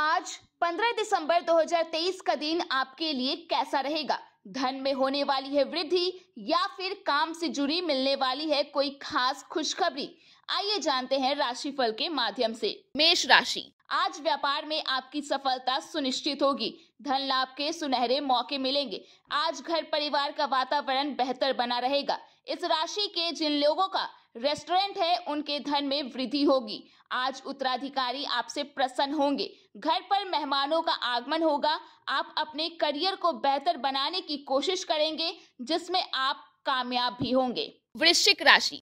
आज 15 दिसंबर 2023 का दिन आपके लिए कैसा रहेगा धन में होने वाली है वृद्धि या फिर काम से जुड़ी मिलने वाली है कोई खास खुशखबरी आइए जानते हैं राशिफल के माध्यम से मेष राशि आज व्यापार में आपकी सफलता सुनिश्चित होगी धन लाभ के सुनहरे मौके मिलेंगे आज घर परिवार का वातावरण बेहतर बना रहेगा इस राशि के जिन लोगों का रेस्टोरेंट है उनके धन में वृद्धि होगी आज उत्तराधिकारी आपसे प्रसन्न होंगे घर पर मेहमानों का आगमन होगा आप अपने करियर को बेहतर बनाने की कोशिश करेंगे जिसमें आप कामयाब भी होंगे वृश्चिक राशि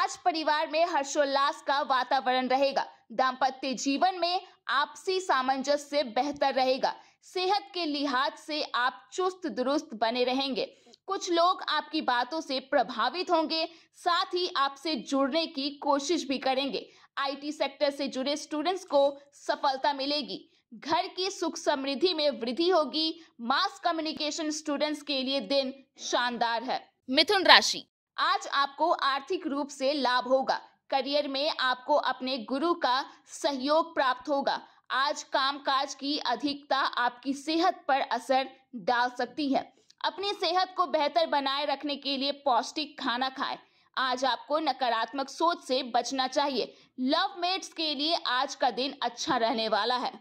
आज परिवार में हर्षोल्लास का वातावरण रहेगा दाम्पत्य जीवन में आपसी सामंजस्य बेहतर रहेगा सेहत के लिहाज से आप चुस्त दुरुस्त बने रहेंगे कुछ लोग आपकी बातों से प्रभावित होंगे साथ ही आपसे जुड़ने की कोशिश भी करेंगे आईटी सेक्टर से जुड़े स्टूडेंट्स को सफलता मिलेगी घर की सुख समृद्धि में वृद्धि होगी मास कम्युनिकेशन स्टूडेंट्स के लिए दिन शानदार है मिथुन राशि आज आपको आर्थिक रूप से लाभ होगा करियर में आपको अपने गुरु का सहयोग प्राप्त होगा आज कामकाज की अधिकता आपकी सेहत पर असर डाल सकती है अपनी सेहत को बेहतर बनाए रखने के लिए पौष्टिक खाना खाएं। आज आपको नकारात्मक सोच से बचना चाहिए लव मेट्स के लिए आज का दिन अच्छा रहने वाला है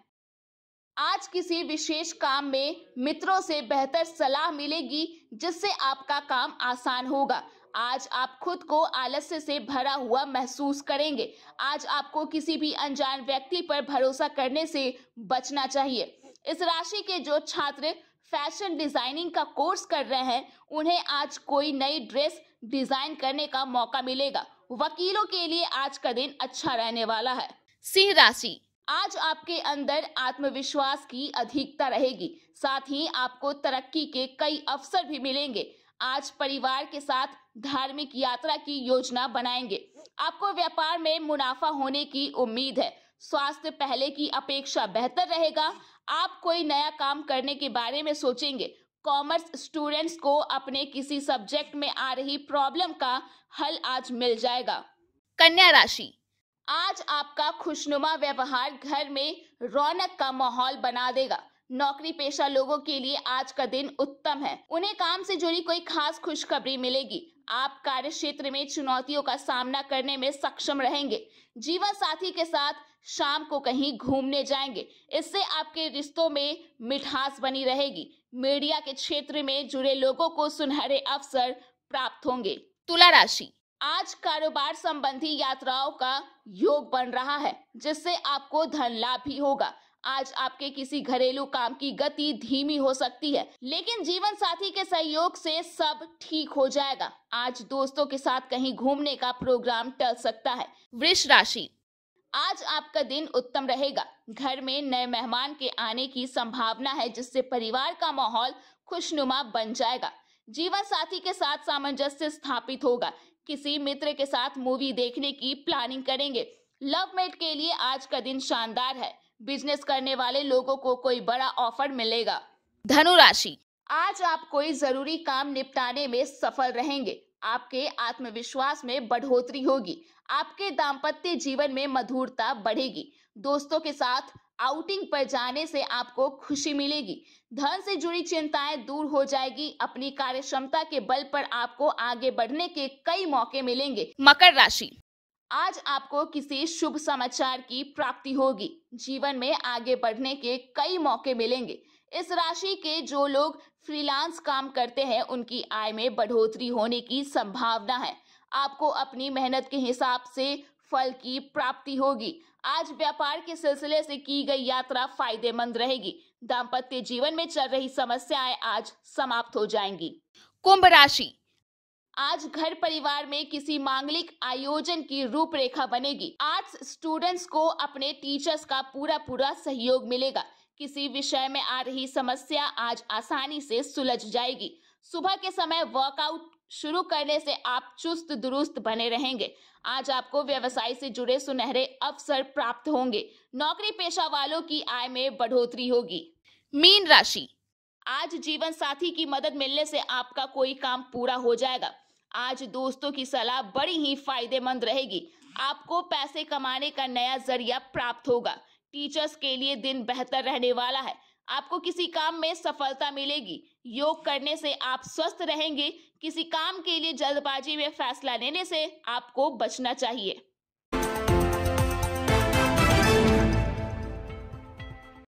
आज किसी विशेष काम में मित्रों से बेहतर सलाह मिलेगी जिससे आपका काम आसान होगा आज आप खुद को आलस्य से भरा हुआ महसूस करेंगे आज आपको किसी भी अनजान व्यक्ति पर भरोसा करने से बचना चाहिए इस राशि के जो छात्र फैशन डिजाइनिंग का कोर्स कर रहे हैं उन्हें आज कोई नई ड्रेस डिजाइन करने का मौका मिलेगा वकीलों के लिए आज का दिन अच्छा रहने वाला है सिंह राशि आज आपके अंदर आत्मविश्वास की अधिकता रहेगी साथ ही आपको तरक्की के कई अवसर भी मिलेंगे आज परिवार के साथ धार्मिक यात्रा की योजना बनाएंगे आपको व्यापार में मुनाफा होने की उम्मीद है स्वास्थ्य पहले की अपेक्षा बेहतर रहेगा आप कोई नया काम करने के बारे में सोचेंगे कॉमर्स स्टूडेंट्स को अपने किसी सब्जेक्ट में आ रही प्रॉब्लम का हल आज मिल जाएगा कन्या राशि आज आपका खुशनुमा व्यवहार घर में रौनक का माहौल बना देगा नौकरी पेशा लोगों के लिए आज का दिन उत्तम है उन्हें काम से जुड़ी कोई खास खुशखबरी मिलेगी आप कार्य क्षेत्र में चुनौतियों का सामना करने में सक्षम रहेंगे जीवन साथी के साथ शाम को कहीं घूमने जाएंगे इससे आपके रिश्तों में मिठास बनी रहेगी मीडिया के क्षेत्र में जुड़े लोगों को सुनहरे अवसर प्राप्त होंगे तुला राशि आज कारोबार संबंधी यात्राओं का योग बन रहा है जिससे आपको धन लाभ भी होगा आज आपके किसी घरेलू काम की गति धीमी हो सकती है लेकिन जीवन साथी के सहयोग से सब ठीक हो जाएगा आज दोस्तों के साथ कहीं घूमने का प्रोग्राम टल सकता है वृक्ष राशि आज आपका दिन उत्तम रहेगा घर में नए मेहमान के आने की संभावना है जिससे परिवार का माहौल खुशनुमा बन जाएगा जीवन साथी के साथ सामंजस्य स्थापित होगा किसी मित्र के साथ मूवी देखने की प्लानिंग करेंगे लव मेट के लिए आज का दिन शानदार है बिजनेस करने वाले लोगों को कोई बड़ा ऑफर मिलेगा धनु राशि आज आप कोई जरूरी काम निपटाने में सफल रहेंगे आपके आत्मविश्वास में बढ़ोतरी होगी आपके दाम्पत्य जीवन में मधुरता बढ़ेगी दोस्तों के साथ आउटिंग पर जाने से आपको खुशी मिलेगी धन से जुड़ी चिंताएं दूर हो जाएगी अपनी कार्य क्षमता के बल पर आपको आगे बढ़ने के कई मौके मिलेंगे मकर राशि आज आपको किसी शुभ समाचार की प्राप्ति होगी जीवन में आगे बढ़ने के कई मौके मिलेंगे इस राशि के जो लोग फ्रीलांस काम करते हैं उनकी आय में बढ़ोतरी होने की संभावना है आपको अपनी मेहनत के हिसाब से फल की प्राप्ति होगी आज व्यापार के सिलसिले से की गई यात्रा फायदेमंद रहेगी दाम्पत्य जीवन में चल रही समस्याएं आज समाप्त हो जाएंगी कुंभ राशि आज घर परिवार में किसी मांगलिक आयोजन की रूपरेखा बनेगी आर्ट्स स्टूडेंट्स को अपने टीचर्स का पूरा पूरा सहयोग मिलेगा किसी विषय में आ रही समस्या आज आसानी से सुलझ जाएगी सुबह के समय वर्कआउट शुरू करने से आप चुस्त दुरुस्त बने रहेंगे आज आपको व्यवसाय से जुड़े सुनहरे अवसर प्राप्त होंगे नौकरी पेशा वालों की आय में बढ़ोतरी होगी मीन राशि आज जीवन साथी की मदद मिलने से आपका कोई काम पूरा हो जाएगा आज दोस्तों की सलाह बड़ी ही फायदेमंद रहेगी आपको पैसे कमाने का नया जरिया प्राप्त होगा टीचर्स के लिए दिन बेहतर रहने वाला है आपको किसी काम में सफलता मिलेगी योग करने से आप स्वस्थ रहेंगे किसी काम के लिए जल्दबाजी में फैसला लेने से आपको बचना चाहिए